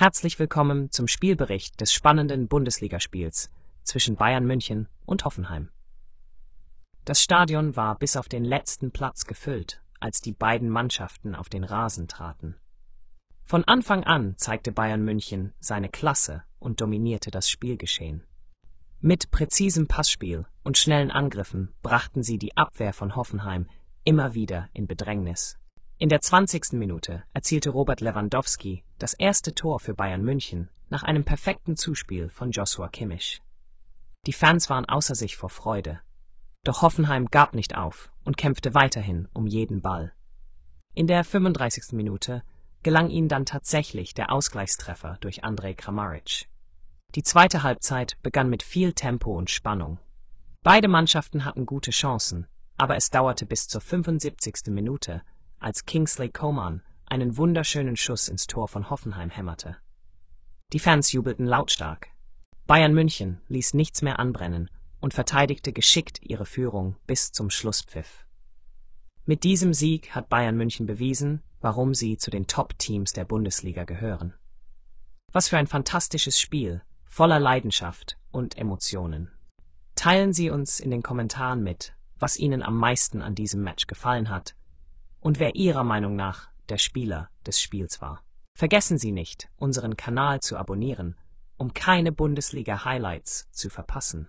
Herzlich willkommen zum Spielbericht des spannenden Bundesligaspiels zwischen Bayern München und Hoffenheim. Das Stadion war bis auf den letzten Platz gefüllt, als die beiden Mannschaften auf den Rasen traten. Von Anfang an zeigte Bayern München seine Klasse und dominierte das Spielgeschehen. Mit präzisem Passspiel und schnellen Angriffen brachten sie die Abwehr von Hoffenheim immer wieder in Bedrängnis. In der 20. Minute erzielte Robert Lewandowski das erste Tor für Bayern München nach einem perfekten Zuspiel von Joshua Kimmich. Die Fans waren außer sich vor Freude. Doch Hoffenheim gab nicht auf und kämpfte weiterhin um jeden Ball. In der 35. Minute gelang ihnen dann tatsächlich der Ausgleichstreffer durch Andrei Kramaric. Die zweite Halbzeit begann mit viel Tempo und Spannung. Beide Mannschaften hatten gute Chancen, aber es dauerte bis zur 75. Minute, als Kingsley Coman einen wunderschönen Schuss ins Tor von Hoffenheim hämmerte. Die Fans jubelten lautstark. Bayern München ließ nichts mehr anbrennen und verteidigte geschickt ihre Führung bis zum Schlusspfiff. Mit diesem Sieg hat Bayern München bewiesen, warum sie zu den Top-Teams der Bundesliga gehören. Was für ein fantastisches Spiel, voller Leidenschaft und Emotionen. Teilen Sie uns in den Kommentaren mit, was Ihnen am meisten an diesem Match gefallen hat und wer Ihrer Meinung nach der Spieler des Spiels war. Vergessen Sie nicht, unseren Kanal zu abonnieren, um keine Bundesliga-Highlights zu verpassen